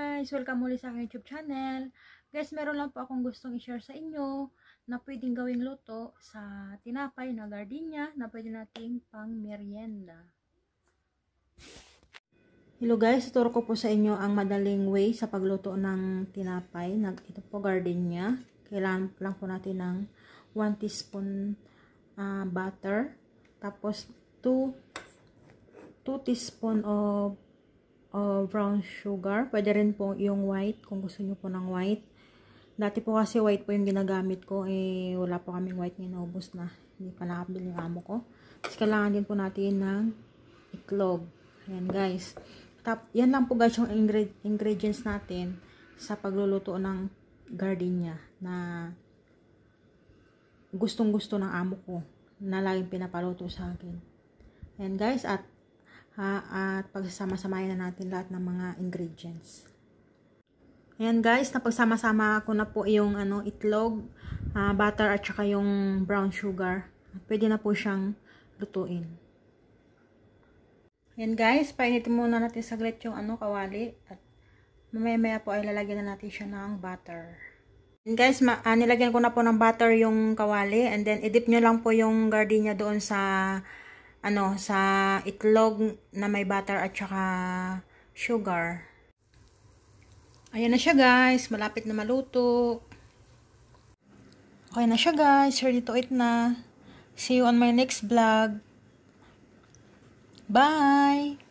guys! Welcome muli sa aking YouTube channel. Guys, meron lang po akong gustong i-share sa inyo na pwedeng gawing luto sa tinapay na gardenia na pwede nating pang merienda. Hello guys, ituro ko po sa inyo ang madaling way sa pagluto ng tinapay. Ito po gardenia. Kailangan lang po natin ng 1 teaspoon uh, butter. Tapos 2, 2 teaspoon of uh, brown sugar. Pwede rin po yung white kung gusto nyo po ng white. Dati po kasi white po yung ginagamit ko. Eh, wala po kaming white na naubos na. Hindi pa nakabili yung amo ko. Tapos kailangan din po natin ng itlog. Ayan guys. Tap, yan lang po guys yung ingre ingredients natin sa pagluluto ng gardenia na gustong gusto ng amo ko na laging pinapaluto sa akin. Ayan guys at uh, at pagsasama-samahin na natin lahat ng mga ingredients. Ayan guys, napagsama-sama ko na po yung ano, itlog, uh, butter at saka yung brown sugar. Pwede na po siyang lutuin. Ayan guys, painitin muna natin saglit yung ano, kawali at mamaya-maya po ay lalagyan na natin siya ng butter. And guys, ma uh, nilagyan ko na po ng butter yung kawali and then idip nyo lang po yung gardenia doon sa ano, sa itlog na may butter at saka sugar. Ayan na siya guys, malapit na maluto. Okay na siya guys, ready to eat na. See you on my next vlog. Bye!